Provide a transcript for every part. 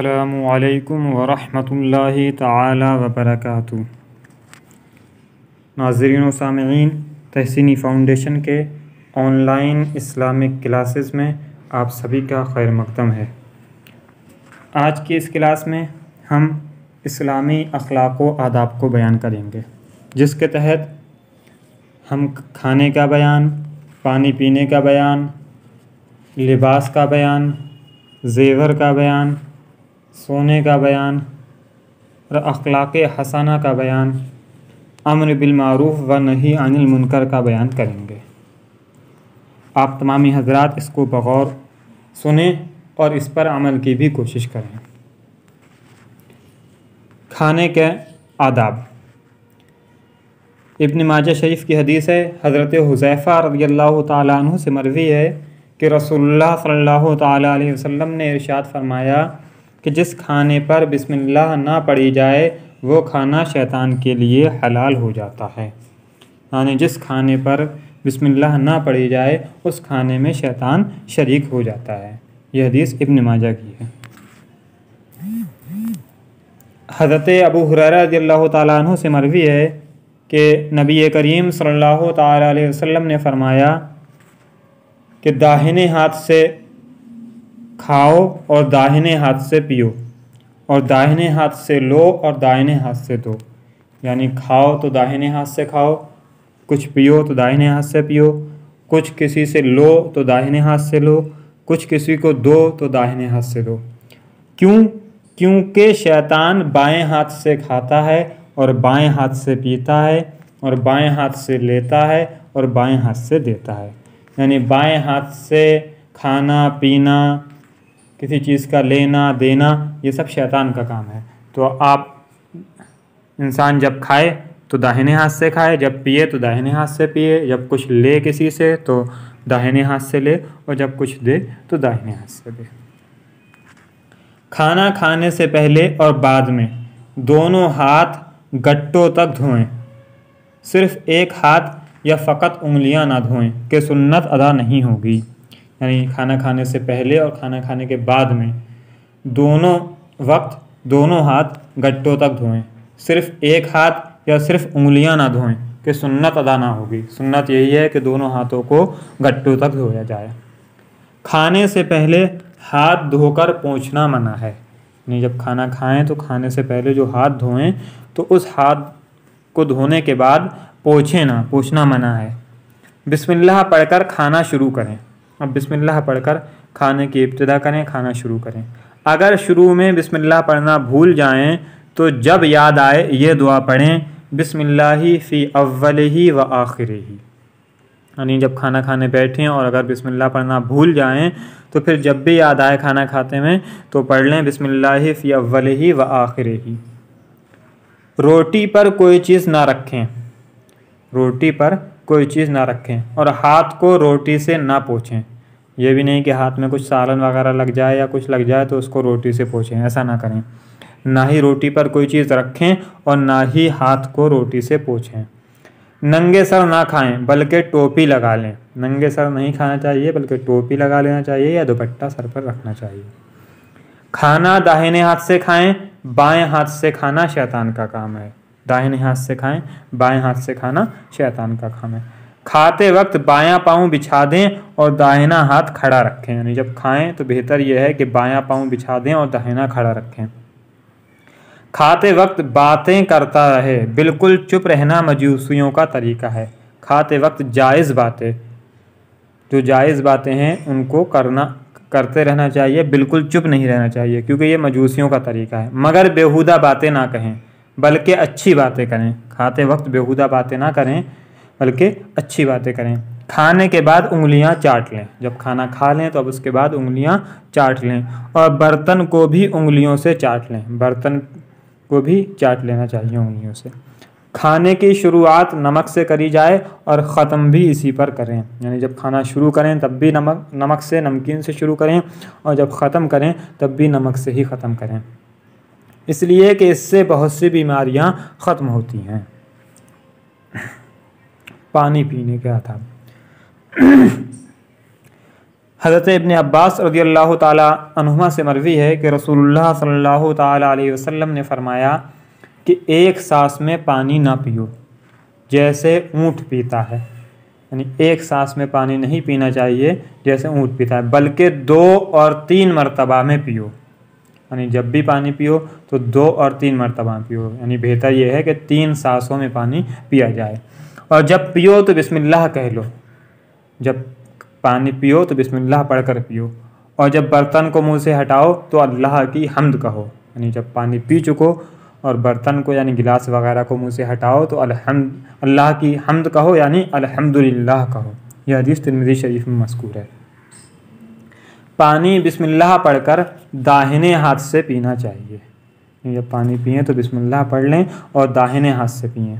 अल्लाम वरहमल तबरक नाजरीन सामीन तहसीनी फ़ाउंडेशन के ऑनलाइन इस्लामिक क्लासेस में आप सभी का खैर मकदम है आज की इस क्लास में हम इस्लामी अखलाक आदाब को बयान करेंगे जिसके तहत हम खाने का बयान पानी पीने का बयान लिबास का बयान जेवर का बयान सोने का बयान और अखलाक हसाना का बयान अमन बिलमूफ़ व नहीं अनिल मुनकर का बयान करेंगे आप तमामी हजरात इसको बगौर सुने और इस पर अमल की भी कोशिश करें खाने के आदाब इब्न माजा शरीफ की हदीस है हज़रत हुजैफ़ा रदी अल्लाह तु से मरवी है कि रसोल्ला सल्ला तसम ने इरशाद फरमाया कि जिस खाने पर बिस्मिल्लाह ना पढ़ी जाए वो खाना शैतान के लिए हलाल हो जाता है यानी जिस खाने पर बिस्मिल्लाह ना पढ़ी जाए उस खाने में शैतान शरीक हो जाता है यह हदीस इब्न माजा की है हज़रत अबू हुररा रजील्ला तु से मरवी है कि नबी करीम सल्लल्लाहु अलैहि वसल्लम ने फरमाया कि दाहिने हाथ से खाओ और दाहिने हाथ से पियो और दाहिने हाथ से लो और दाहिने हाथ से दो यानी खाओ तो दाहिने हाथ से खाओ कुछ पियो तो दाहिने हाथ से पियो कुछ किसी से लो तो दाहिने हाथ से लो कुछ किसी को दो तो दाहिने हाथ से दो क्यों क्योंकि शैतान बाएं हाथ से खाता है और बाएं हाथ से पीता है और बाएं हाथ से लेता है और बाएं हाथ से देता है यानी बाएं हाथ से खाना पीना किसी चीज़ का लेना देना ये सब शैतान का काम है तो आप इंसान जब खाए तो दाहिने हाथ से खाए जब पिए तो दाहिने हाथ से पिए जब कुछ ले किसी से तो दाहिने हाथ से ले और जब कुछ दे तो दाहिने हाथ से दे खाना खाने से पहले और बाद में दोनों हाथ गट्टों तक धोएं सिर्फ एक हाथ या फ़कत उंगलियां ना धोएं कि सुन्नत अदा नहीं होगी यानी खाना खाने से पहले और खाना खाने के बाद में दोनों वक्त दोनों हाथ गट्टों तक धोएं सिर्फ एक हाथ या सिर्फ उंगलियां ना धोएं कि सुन्नत अदा ना होगी सुन्नत यही है कि दोनों हाथों को गट्टों तक धोया जाए खाने से पहले हाथ धोकर पहुँचना मना है यानी जब खाना खाएं तो खाने से पहले जो हाथ धोएं तो उस हाथ को धोने के बाद पोछें ना पोछना मना है बिस्मिल्लाह पढ़कर खाना शुरू करें अब बिस्मिल्लाह पढ़कर खाने की इब्तदा करें खाना शुरू करें अगर शुरू में बिस्मिल्लाह पढ़ना भूल जाएं तो जब याद आए ये दुआ पढ़ें बिसमिल्लाह फ़ी अव्वल ही व आखिर ही यानी जब खाना खाने बैठें और अगर बिसमिल्लाह पढ़ना भूल जाएं तो फिर जब भी याद आए खाना खाते में तो पढ़ लें बिसमिल्लाह फ़ी अव्वल ही व आखिर ही रोटी पर कोई चीज़ ना रखें रोटी पर कोई चीज़ ना रखें और हाथ को रोटी से ना पोछें यह भी नहीं कि हाथ में कुछ सालन वगैरह लग जाए या कुछ लग जाए तो उसको रोटी से पोछें ऐसा ना करें ना ही रोटी पर कोई चीज़ रखें और ना ही हाथ को रोटी से पोछें नंगे सर ना खाएं बल्कि टोपी लगा लें नंगे सर नहीं खाना चाहिए बल्कि टोपी लगा लेना चाहिए या दुपट्टा सर पर रखना चाहिए खाना दाहिने हाथ से खाएं बाएं हाथ से खाना शैतान का काम है दाहिने हाथ से खाएं बाएं हाथ से खाना शैतान का काम है खाते वक्त बायां पाँव बिछा दें और दाहिना हाथ खड़ा रखें यानी जब खाएं तो बेहतर यह है कि बायां पाँव बिछा दें और दाहिना खड़ा रखें खाते वक्त बातें करता रहे बिल्कुल चुप रहना मजूसियों का तरीका है खाते वक्त जायज़ बातें जो जायज़ बातें हैं उनको करना करते रहना चाहिए बिल्कुल चुप नहीं रहना चाहिए क्योंकि ये मजूसियों का तरीका है मगर बेहुदा बातें ना कहें बल्कि अच्छी बातें करें खाते वक्त बेहूदा बातें ना करें बल्कि अच्छी बातें करें खाने के बाद उंगलियां चाट लें जब खाना खा लें तो अब उसके बाद उंगलियां चाट लें और बर्तन को भी उंगलियों से चाट लें बर्तन को भी चाट लेना चाहिए उंगलियों से खाने की शुरुआत नमक से करी जाए और ख़त्म भी इसी पर करें यानी जब खाना शुरू करें तब भी नमक नमक से नमकीन से शुरू करें और जब ख़त्म करें तब भी नमक से ही ख़त्म करें इसलिए कि इससे बहुत सी बीमारियां ख़त्म होती हैं पानी पीने का था हज़रत इबन अब्बास रजी अल्लाह तहुमा से मरवी है कि रसूलुल्लाह सल्लल्लाहु अलैहि वसल्लम ने फरमाया कि एक सांस में पानी ना पियो जैसे ऊँट पीता है यानी एक सांस में पानी नहीं पीना चाहिए जैसे ऊँट पीता है बल्कि दो और तीन मरतबा में पियो यानी जब भी पानी पियो तो दो और तीन मरतबा पियो यानी बेहतर यह है कि तीन सांसों में पानी पिया जाए और जब पियो तो बिस्मिल्लाह कह लो जब पानी पियो तो बिस्मिल्लाह पढ़कर पियो और जब बर्तन को मुंह से हटाओ तो अल्लाह की हमद कहो यानी जब पानी पी चुको और बर्तन को यानी गिलास वगैरह को मुंह से हटाओ तो अलहमद अल्लाह की हमद कहो यानी अल्हम्दुलिल्लाह कहो यह हदीस तिरमिजी शरीफ में मशहूर है पानी बिस्मिल्लाह पढ़कर दाहिने हाथ से पीना चाहिए जब पानी पिए तो बिस्मिल्लाह पढ़ लें और दाहिने हाथ से पिए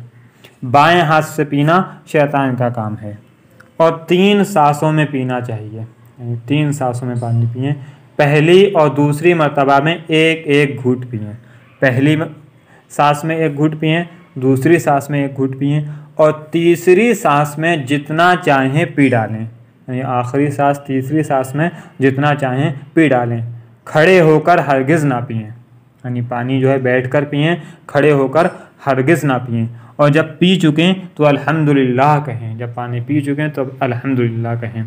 बाएं हाथ से पीना शैतान का काम है और तीन सांसों में पीना चाहिए तीन सांसों में पानी पिए पहली और दूसरी मरतबा में एक एक घूट पिए पहली सांस में एक घूट पिए दूसरी सांस में एक घूट पिए और तीसरी सांस में जितना चाहें पी डालें यानी आखिरी सांस तीसरी सांस में जितना चाहें पी डालें खड़े होकर हरगिज़ ना पिएं यानी पानी जो है बैठ कर पिएँ खड़े होकर हरगिज़ ना पिएँ और जब पी चुकें तो अल्हम्दुलिल्लाह कहें जब पानी पी चुकें तो अल्हम्दुलिल्लाह कहें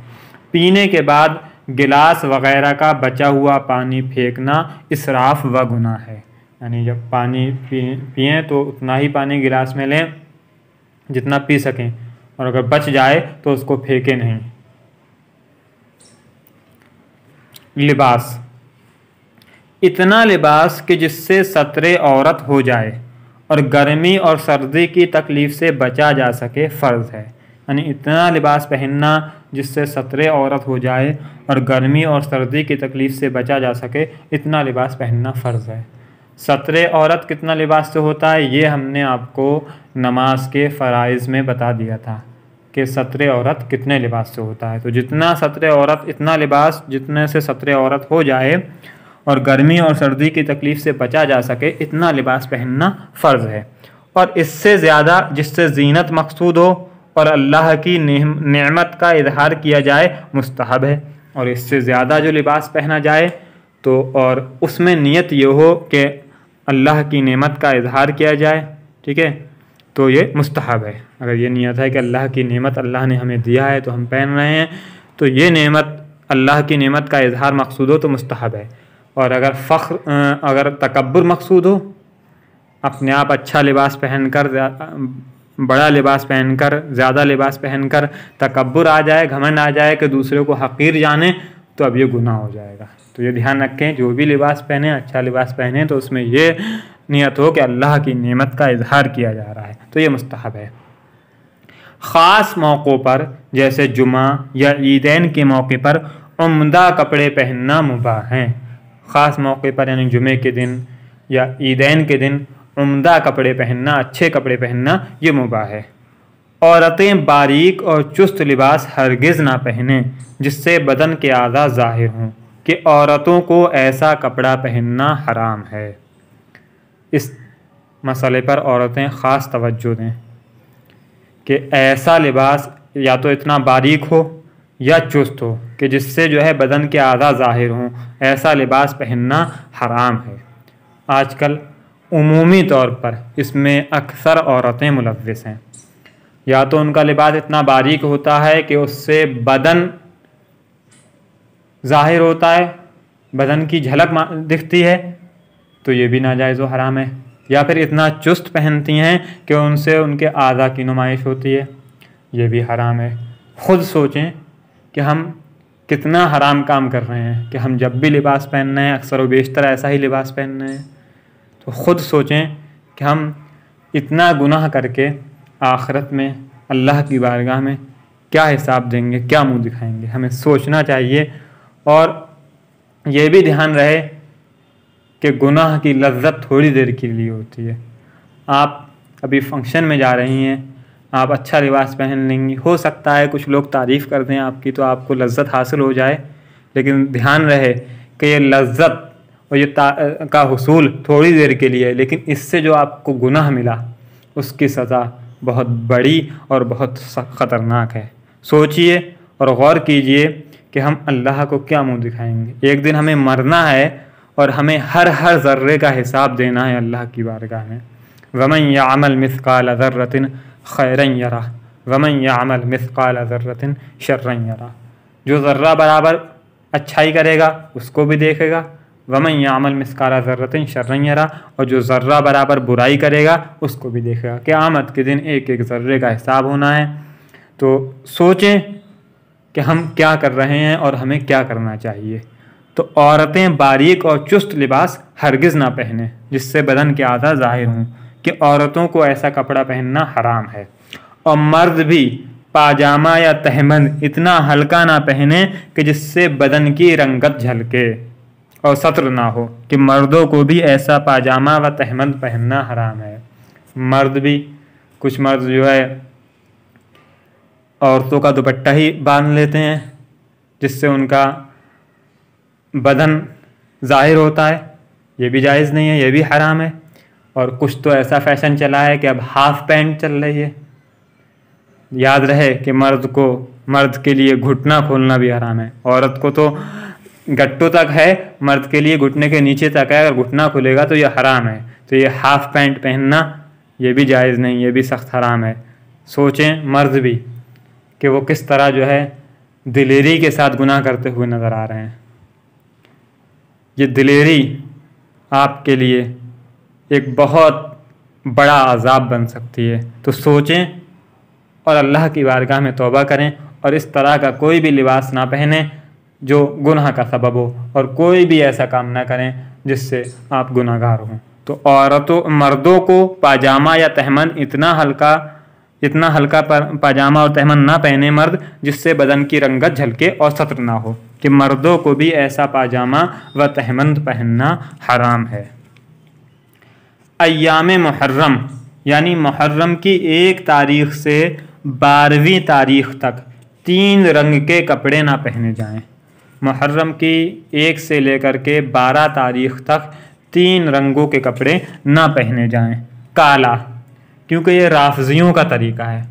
पीने के बाद गिलास वगैरह का बचा हुआ पानी फेंकना इसराफ व गुना है यानी जब पानी पिए तो उतना ही पानी गिलास में लें जितना पी सकें और अगर बच जाए तो उसको फेंके नहीं लिबास इतना लिबास कि जिससे सतरे औरत हो जाए और गर्मी और सर्दी की तकलीफ़ से बचा जा सके फ़र्ज़ है यानी इतना लिबास पहनना जिससे सतरे औरत हो जाए और गर्मी और सर्दी की तकलीफ़ से बचा जा सके इतना लिबास पहनना फ़र्ज़ है सतरे औरत कितना लिबास से होता है ये हमने आपको नमाज के फ़रज़ में बता दिया था कि सत्र औरत कितने लिबास से होता है तो जितना सत्र औरत इतना लिबास जितने से सत्र औरत हो जाए और गर्मी और सर्दी की तकलीफ़ से बचा जा सके इतना लिबास पहनना फ़र्ज़ है और इससे ज़्यादा जिससे जीनत मकसूद हो और अल्लाह की नमत का इजहार किया जाए मुस्तहब है और इससे ज़्यादा जो लिबास पहना जाए तो और उसमें नियत ये हो कि अल्लाह की नमत का इजहार किया जाए ठीक है तो ये मुस्तहब है अगर ये नियत है कि अल्लाह की नेमत अल्लाह ने हमें दिया है तो हम पहन रहे हैं तो ये नेमत अल्लाह की नेमत का इजहार मकसूद हो तो मुस्तहब है और अगर फ़ख्र अगर तकबर मकसूद हो अपने आप अच्छा लिबास पहन कर बड़ा लिबास पहन कर ज़्यादा लिबास पहन कर तकबर आ जाए घमंड आ जाए कि दूसरे को हकीर जाने तो अब ये गुनाह हो जाएगा तो ये ध्यान रखें जो भी लिबास पहने अच्छा लिबास पहने तो उसमें ये नियत हो कि अल्लाह की नियमत का इजहार किया जा रहा है तो ये मुस्तहब है ख़ास मौक़ों पर जैसे जुमा या ईदेन के मौके पर उम्दा कपड़े पहनना मुबा हैं ख़ास मौके पर यानी जुमे के दिन या ईदेन के दिन उम्दा कपड़े पहनना अच्छे कपड़े पहनना ये मुबा है औरतें बारीक और चुस्त लिबास हरगिज़ ना पहनें जिससे बदन के आज़ा ज़ाहिर हों कि औरतों को ऐसा कपड़ा पहनना हराम है इस मसले पर औरतें ख़ास तवज्जो दें कि ऐसा लिबास या तो इतना बारीक हो या चुस्त हो कि जिससे जो है बदन के आधा ज़ाहिर हों ऐसा लिबास पहनना हराम है आजकल उमूमी तौर पर इसमें अक्सर औरतें मुलविस हैं या तो उनका लिबास इतना बारीक होता है कि उससे बदन ज़ाहिर होता है बदन की झलक दिखती है तो ये भी नाजायज़ व हराम है या फिर इतना चुस्त पहनती हैं कि उनसे उनके आदा की नुमाइश होती है ये भी हराम है ख़ुद सोचें कि हम कितना हराम काम कर रहे हैं कि हम जब भी लिबास पहन रहे हैं अक्सर व बेशतर ऐसा ही लिबास पहन रहे हैं तो ख़ुद सोचें कि हम इतना गुनाह करके आखरत में अल्लाह की बारगाह में क्या हिसाब देंगे क्या मुंह दिखाएंगे हमें सोचना चाहिए और ये भी ध्यान रहे कि गुनाह की लज्जत थोड़ी देर के लिए होती है आप अभी फंक्शन में जा रही हैं आप अच्छा लिबास पहन लेंगी हो सकता है कुछ लोग तारीफ़ कर दें आपकी तो आपको लज्जत हासिल हो जाए लेकिन ध्यान रहे कि ये लज्जत और ये का हसूल थोड़ी देर के लिए है लेकिन इससे जो आपको गुनाह मिला उसकी सज़ा बहुत बड़ी और बहुत ख़तरनाक है सोचिए और गौर कीजिए कि हम अल्लाह को क्या मुंह दिखाएंगे एक दिन हमें मरना है और हमें हर हर ज़र्रे का हिसाब देना है अल्लाह की बारगाह में वमन या अमल मिसकाल ज़र्रतिन खैरन यरा वमन या अमल मिसकाल ज़र्रतिन शर्रन यरा जो ज़र्रा बराबर अच्छाई करेगा उसको भी देखेगा वमन या अमल मिसकाला ज़र्रतिन शर्रन यरा और जो ज़र्रा बराबर बुराई करेगा उसको भी देखेगा कि आमद के दिन एक एक ज़र्रे का हिसाब होना है तो सोचें कि हम क्या कर रहे हैं और हमें क्या करना चाहिए तो औरतें बारीक और चुस्त लिबास हरगिज़ ना पहने जिससे बदन के आधा जाहिर हों कि औरतों को ऐसा कपड़ा पहनना हराम है और मर्द भी पाजामा या तहमंद इतना हल्का ना पहने कि जिससे बदन की रंगत झलके और सत्र ना हो कि मर्दों को भी ऐसा पाजामा व तहमंद पहनना हराम है मर्द भी कुछ मर्द जो है औरतों का दुपट्टा ही बांध लेते हैं जिससे उनका बदन ज़ाहिर होता है ये भी जायज़ नहीं है ये भी हराम है और कुछ तो ऐसा फैशन चला है कि अब हाफ़ पैंट चल रही है याद रहे कि मर्द को मर्द के लिए घुटना खोलना भी हराम है औरत को तो गट्टों तक है मर्द के लिए घुटने के नीचे तक है अगर घुटना खुलेगा तो ये हराम है तो ये हाफ़ पैंट पहनना ये भी जायज़ नहीं ये भी सख्त हराम है सोचें मर्द भी कि वो किस तरह जो है दिलेरी के साथ गुनाह करते हुए नज़र आ रहे हैं ये दिलेरी आपके लिए एक बहुत बड़ा आज़ाब बन सकती है तो सोचें और अल्लाह की बारगाह में तोबा करें और इस तरह का कोई भी लिबास ना पहने जो गुनाह का सबब हो और कोई भी ऐसा काम ना करें जिससे आप गुनाहगार हों तो औरतों मर्दों को पाजामा या तहमन इतना हल्का इतना हल्का पाजामा और तहमन ना पहने मर्द जिससे बदन की रंगत झलके और सत्र ना हो कि मर्दों को भी ऐसा पाजामा व तहमंद पहनना हराम है अयाम मुहर्रम यानी मुहर्रम की एक तारीख से बारहवीं तारीख तक तीन रंग के कपड़े ना पहने जाएं मुहर्रम की एक से लेकर के बारह तारीख तक तीन रंगों के कपड़े ना पहने जाएं काला क्योंकि ये राफजियों का तरीका है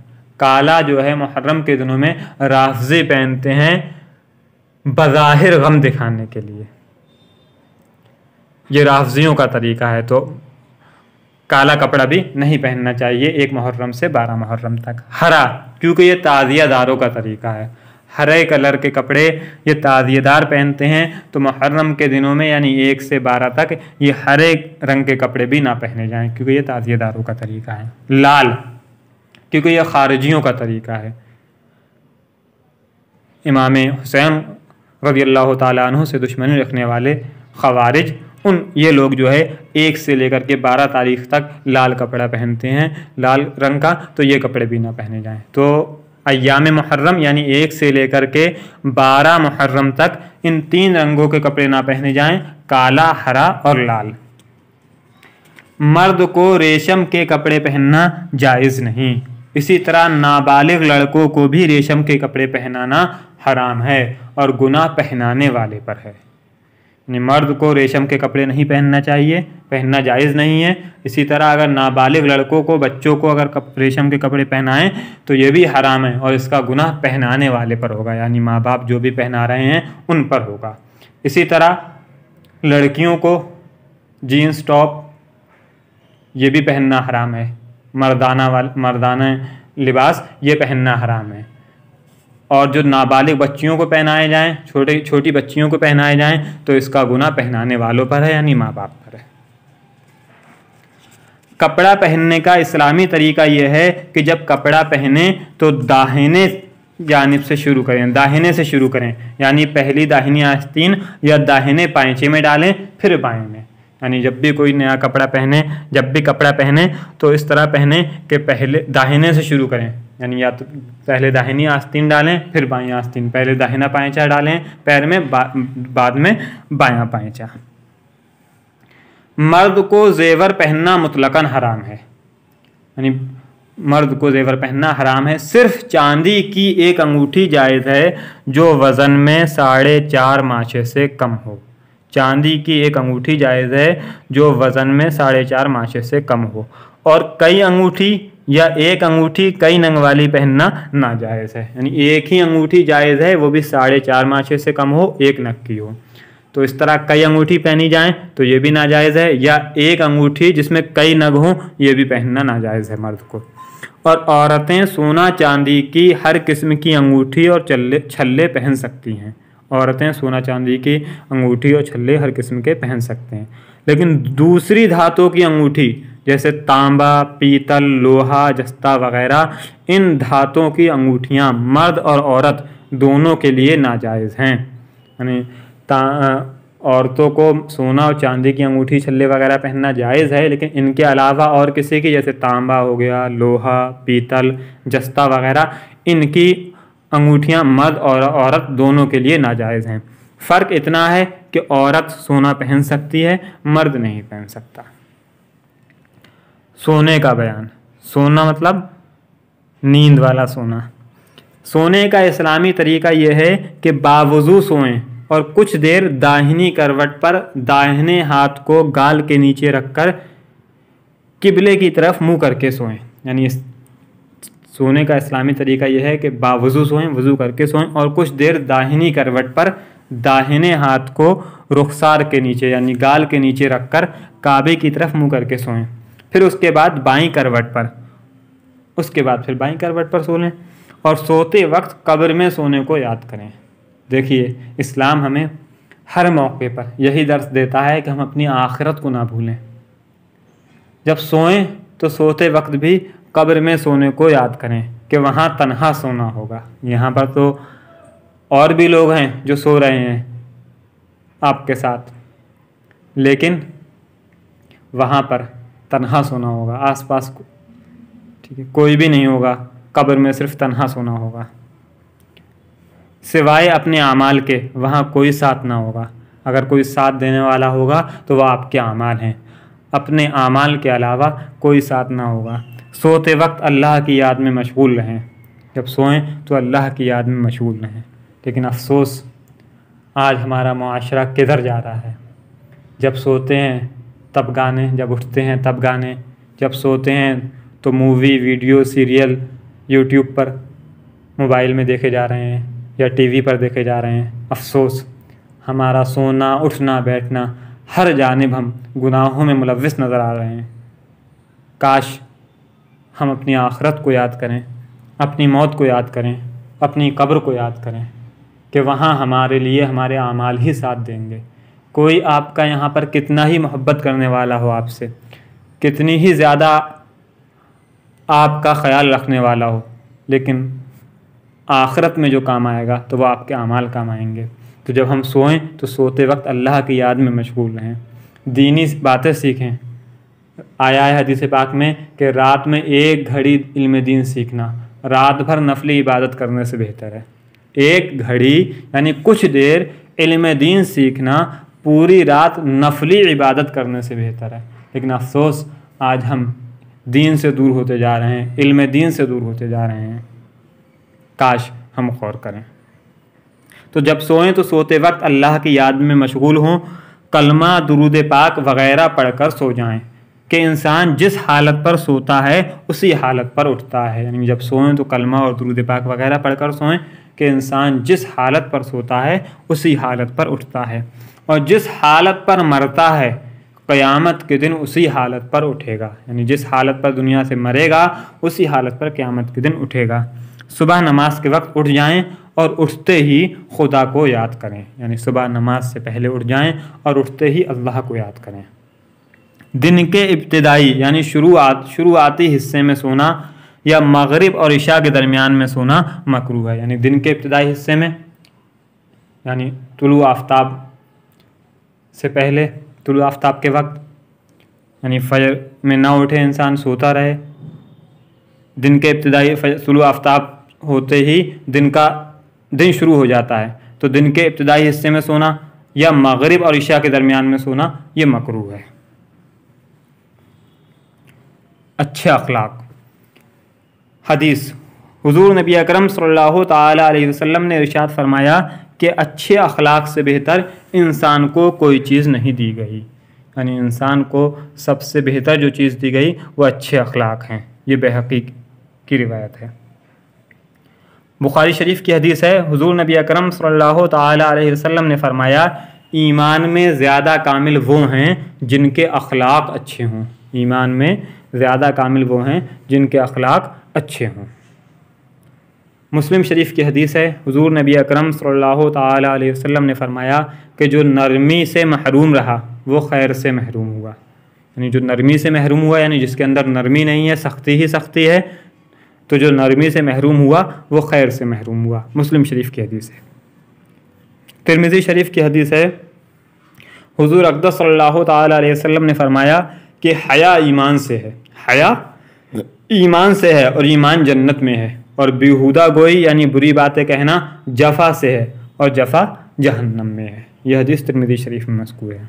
काला जो है मुहर्रम के दिनों में राफजे पहनते हैं बज़ाहिर गम दिखाने के लिए ये राफजियों का तरीका है तो काला कपड़ा भी नहीं पहनना चाहिए एक मुहर्रम से बारह मुहर्रम तक हरा क्योंकि ये ताज़ियादारों का तरीका है हरे कलर के कपड़े ये ताजिएदार पहनते हैं तो मुहर्रम के दिनों में यानी एक से बारह तक ये हरे रंग के कपड़े भी ना पहने जाएं क्योंकि ये ताज़ियेदारों का तरीका है लाल क्योंकि ये खारजियों का तरीका है इमाम हुसैन रजी अल्लाह तु से दुश्मनी रखने वाले खवारिज उन ये लोग जो है एक से लेकर के बारह तारीख तक लाल कपड़ा पहनते हैं लाल रंग का तो ये कपड़े भी ना पहने जाएं तो अयाम मुहर्रम यानी एक से लेकर के बारह मुहर्रम तक इन तीन रंगों के कपड़े ना पहने जाएं काला हरा और लाल मर्द को रेशम के कपड़े पहनना जायज़ नहीं इसी तरह नाबालिग लड़कों को भी रेशम के कपड़े पहनाना हराम है और गुनाह पहनाने वाले पर है मर्द को रेशम के कपड़े नहीं पहनना चाहिए पहनना जायज़ नहीं है इसी तरह अगर नाबालिग लड़कों को बच्चों को अगर कप, रेशम के कपड़े पहनाएं तो ये भी हराम है और इसका गुनाह पहनाने वाले पर होगा यानी माँ बाप जो भी पहना रहे हैं उन पर होगा इसी तरह लड़कियों को जीन्स टॉप ये भी पहनना हराम है मर्दाना वाल मर्दाना लिबास ये पहनना हराम है और जो नाबालिग बच्चियों को पहनाए जाएं छोटे छोटी बच्चियों को पहनाए जाएं तो इसका गुना पहनाने वालों पर है यानी माँ बाप पर है कपड़ा पहनने का इस्लामी तरीका यह है कि जब कपड़ा पहने तो दाहिने जानब से शुरू करें दाहिने से शुरू करें यानी पहली दाहिनी आस्तीन या दाहिने पाइचे में डालें फिर बाएं में यानी जब भी कोई नया कपड़ा पहने जब भी कपड़ा पहने तो इस तरह पहने कि पहले दाहिने से शुरू करें यानी या तो पहले दाहिनी आस्तीन डालें फिर बाया आस्तीन पहले दाहिना पाएचा डालें पैर में बा, बाद में बायां पाएचा मर्द को जेवर पहनना मुतलकन हराम है यानी मर्द को जेवर पहनना हराम है सिर्फ चांदी की एक अंगूठी जायज़ है जो वज़न में साढ़े चार माचे से कम हो चांदी की एक अंगूठी जायज़ है जो वज़न में साढ़े चार माचे से कम हो और कई अंगूठी या एक अंगूठी कई नंग वाली पहनना नाजायज़ है यानी एक ही अंगूठी जायज़ है वो भी साढ़े चार माछे से कम हो एक नग की हो तो इस तरह कई अंगूठी पहनी जाए तो ये भी नाजायज़ है या एक अंगूठी जिसमें कई नग हों ये भी पहनना नाजायज़ है मर्द को और औरतें सोना चांदी की हर किस्म की अंगूठी और चल्ले छल्ले पहन सकती हैं औरतें सोना चांदी की अंगूठी और छल्ले हर किस्म के पहन सकते हैं लेकिन दूसरी धातों की अंगूठी जैसे तांबा पीतल लोहा जस्ता वगैरह इन धातुओं की अंगूठियाँ मर्द और औरत दोनों के लिए नाजायज़ हैं यानी औरतों को सोना और चांदी की अंगूठी छल्ले वगैरह पहनना जायज़ है लेकिन इनके अलावा और किसी की जैसे तांबा हो गया लोहा पीतल जस्ता वगैरह इनकी अंगूठियाँ मर्द और औरत दोनों के लिए नाजायज़ हैं फ़र्क इतना है कि औरत सोना पहन सकती है मर्द नहीं पहन सकता सोने का बयान सोना मतलब नींद वाला सोना सोने का इस्लामी तरीका यह है कि बावजू सोएं और कुछ देर दाहिनी करवट पर दाहिने हाथ को गाल के नीचे रखकर किबले की तरफ मुंह करके सोएं यानी सोने का इस्लामी तरीका यह है कि बावजू सोएं वजू करके सोएं और कुछ देर दाहिनी करवट पर दाहिने हाथ को रुखसार के नीचे यानी गाल के नीचे रखकर काबे की तरफ मुंह करके सोएं फिर उसके बाद बाई करवट पर उसके बाद फिर बाई करवट पर सो लें और सोते वक्त कब्र में सोने को याद करें देखिए इस्लाम हमें हर मौके पर यही दर्श देता है कि हम अपनी आखिरत को ना भूलें जब सोएं तो सोते वक्त भी कब्र में सोने को याद करें कि वहाँ तनहा सोना होगा यहाँ पर तो और भी लोग हैं जो सो रहे हैं आपके साथ लेकिन वहाँ पर तनहा सोना होगा आसपास को ठीक है कोई भी नहीं होगा कब्र में सिर्फ तनहा सोना होगा सिवाय अपने अमाल के वहाँ कोई साथ ना होगा अगर कोई साथ देने वाला होगा तो वह आपके अमाल हैं अपने अमाल के अलावा कोई साथ ना होगा सोते वक्त अल्लाह की याद में मशगूल रहें जब सोएं तो अल्लाह की याद में मशगूल रहें लेकिन अफसोस आज हमारा माशरा किधर जा रहा है जब सोते हैं तब गाने जब उठते हैं तब गाने जब सोते हैं तो मूवी वीडियो सीरियल यूट्यूब पर मोबाइल में देखे जा रहे हैं या टीवी पर देखे जा रहे हैं अफसोस हमारा सोना उठना बैठना हर जानब हम गुनाहों में मुलविस नज़र आ रहे हैं काश हम अपनी आखरत को याद करें अपनी मौत को याद करें अपनी कब्र को याद करें कि वहाँ हमारे लिए हमारे आमाल ही साथ देंगे कोई आपका यहाँ पर कितना ही मोहब्बत करने वाला हो आपसे कितनी ही ज़्यादा आपका ख्याल रखने वाला हो लेकिन आखरत में जो काम आएगा तो वह आपके अमाल काम आएंगे तो जब हम सोएं तो सोते वक्त अल्लाह की याद में मशगूल रहें दीनी बातें सीखें आया है हदीस पाक में कि रात में एक घड़ी इल्म दीन सीखना रात भर नफली इबादत करने से बेहतर है एक घड़ी यानी कुछ देर इल्म दीन सीखना पूरी रात नफली इबादत करने से बेहतर है लेकिन अफसोस आज हम दीन से दूर होते जा रहे हैं इल्म दीन से दूर होते जा रहे हैं काश हम गौर करें तो जब सोएं तो सोते वक्त अल्लाह की याद में मशगूल हों कलमा दरूद पाक वगैरह पढ़कर सो जाएं कि इंसान जिस हालत पर सोता है उसी हालत पर उठता है यानी जब सोएं तो कलमा और दरूद पाक वगैरह पढ़कर सोएं कि इंसान जिस हालत पर सोता है उसी हालत पर उठता है और जिस हालत पर मरता है क़यामत के दिन उसी हालत पर उठेगा यानी जिस हालत पर दुनिया से मरेगा उसी हालत पर क़यामत के दिन उठेगा सुबह नमाज के वक्त उठ जाएं और उठते ही खुदा को याद करें यानी सुबह नमाज से पहले उठ जाएं और उठते ही अल्लाह को याद करें दिन के इब्तदाई यानी शुरुआत शुरुआती हिस्से में सोना या मगरिब और इशा के दरमियान में सोना मकरू है यानी दिन के इब्तदाई हिस्से में यानी तुलू आफ्ताब से पहले तुल आफ्ताब के वक्त यानी फजर में ना उठे इंसान सोता रहे दिन के इब्तदाई तुल आफ्ताब होते ही दिन का दिन शुरू हो जाता है तो दिन के इब्तदाई हिस्से में सोना या मगरब और इशा के दरमियान में सोना ये मकरू है अच्छे अखलाक हदीस हुजूर नबी अकरम सल्लल्लाहु अलैहि वसल्लम ने इरशाद फरमाया कि अच्छे अखलाक से बेहतर इंसान को कोई चीज़ नहीं दी गई यानी इंसान को सबसे बेहतर जो चीज़ दी गई वो अच्छे अखलाक हैं ये बेहक़ी की रिवायत है बुखारी शरीफ की हदीस है हुजूर नबी अकरम सल्लल्लाहु अलैहि वसल्लम ने फरमाया ईमान में ज़्यादा कामिल वो हैं जिनके अखलाक अच्छे हों ईमान में ज़्यादा कामिल वो हैं जिनके अखलाक अच्छे हों मुस्लिम शरीफ की हदीस है हुजूर नबी अकरम सल्लल्लाहु अलैहि वसल्लम ने फरमाया कि जो नरमी से महरूम रहा वो खैर से महरूम हुआ यानी जो नरमी से महरूम हुआ यानी जिसके अंदर नरमी नहीं है सख्ती ही सख्ती है तो जो नरमी से महरूम हुआ वो खैर से महरूम हुआ मुस्लिम शरीफ की हदीस है तिरमिज़ी शरीफ की हदीस है हुजूर अकदस सल्लल्लाहु अलैहि वसल्लम ने फरमाया कि हया ईमान से है हया ईमान से है और ईमान जन्नत में है और बेहूदा गोई यानी बुरी बातें कहना जफा से है और जफा जहन्नम में है यह हदीस तिरमिदी शरीफ में मस्कूर है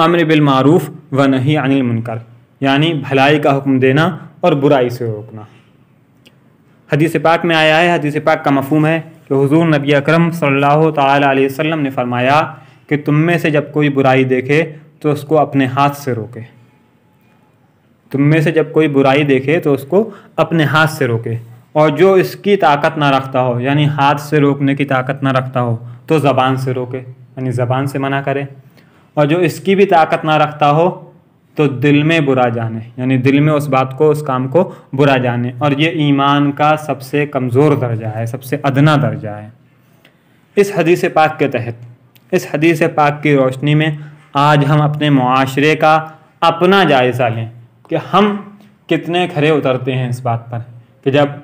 अमर बिलमूफ व नहीं अनिल मुनकर यानी भलाई का हुक्म देना और बुराई से रोकना हदीस पाक में आया है हदीस पाक का मफहम है कि हजूर नबी अक्रम सल्लल्लाहु ने फरमाया कि तुम में से जब कोई बुराई देखे तो उसको अपने हाथ से रोके तुम में से जब कोई बुराई देखे तो उसको अपने हाथ से रोके और जो इसकी ताकत ना रखता हो यानी हाथ से रोकने की ताकत ना रखता हो तो ज़बान से रोके यानी ज़बान से मना करे और जो इसकी भी ताकत ना रखता हो तो दिल में बुरा जाने यानी दिल में उस बात को उस काम को बुरा जाने और ये ईमान का सबसे कमज़ोर दर्जा है सबसे अदना दर्जा है इस हदीस पाक के तहत इस हदीस पाक की रोशनी में आज हम अपने माशरे का अपना जायज़ा लें कि हम कितने खरे उतरते हैं इस बात पर कि जब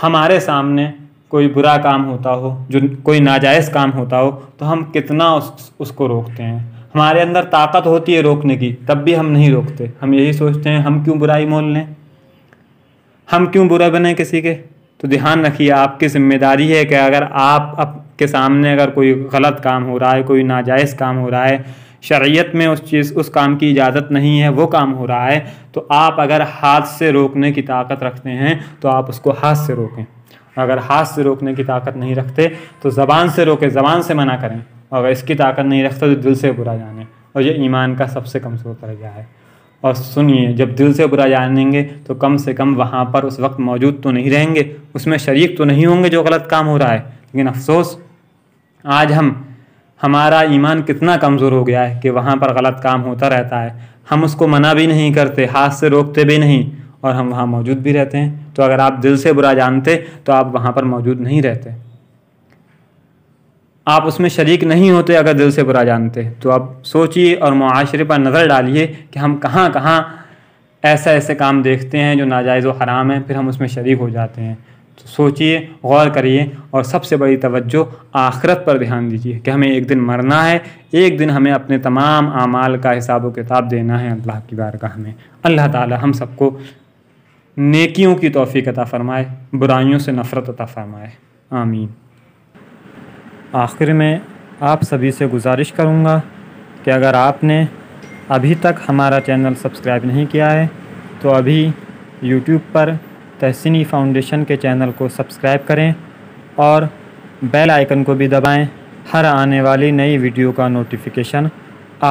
हमारे सामने कोई बुरा काम होता हो जो कोई नाजायज़ काम होता हो तो हम कितना उस, उसको रोकते हैं हमारे अंदर ताकत होती है रोकने की तब भी हम नहीं रोकते हम यही सोचते हैं हम क्यों बुराई मोल लें हम क्यों बुरा बने किसी के तो ध्यान रखिए आपकी जिम्मेदारी है कि अगर आप, आप के सामने अगर कोई गलत काम हो रहा है कोई नाजायज़ काम हो रहा है शरीयत में उस चीज़ उस काम की इजाज़त नहीं है वो काम हो रहा है तो आप अगर हाथ से रोकने की ताकत रखते हैं तो आप उसको हाथ से रोकें अगर हाथ से रोकने की ताकत नहीं रखते तो ज़बान से रोकें ज़बान से मना करें अगर इसकी ताकत नहीं रखते तो दिल से बुरा जाने और ये ईमान का सबसे कमज़ोर दर्जा है और सुनिए जब दिल से बुरा जानेंगे तो कम से कम वहाँ पर उस वक्त मौजूद तो नहीं रहेंगे उसमें शरीक तो नहीं होंगे जो गलत काम हो रहा है लेकिन अफसोस आज हम हमारा ईमान कितना कमज़ोर हो गया है कि वहाँ पर गलत काम होता रहता है हम उसको मना भी नहीं करते हाथ से रोकते भी नहीं और हम वहाँ मौजूद भी रहते हैं तो अगर आप दिल से बुरा जानते तो आप वहाँ पर मौजूद नहीं रहते आप उसमें शरीक नहीं होते अगर दिल से बुरा जानते तो आप सोचिए और माशरे पर नज़र डालिए कि हम कहाँ कहाँ ऐसे ऐसे काम देखते हैं जो नाजायज़ व हराम है फिर हम उसमें शरीक हो जाते हैं तो सोचिए गौर करिए और सबसे बड़ी तवज्जो आखरत पर ध्यान दीजिए कि हमें एक दिन मरना है एक दिन हमें अपने तमाम आमाल का हिसाब व किताब देना है अल्लाह की बार का हमें अल्लाह ताला हम सबको नेकियों की तोफ़ी अता फ़रमाए बुराइयों से नफ़रत अता फ़रमाए आमीन आखिर में आप सभी से गुजारिश करूँगा कि अगर आपने अभी तक हमारा चैनल सब्सक्राइब नहीं किया है तो अभी यूट्यूब पर तहसीनी फाउंडेशन के चैनल को सब्सक्राइब करें और बेल आइकन को भी दबाएं हर आने वाली नई वीडियो का नोटिफिकेशन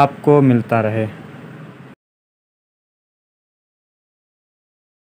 आपको मिलता रहे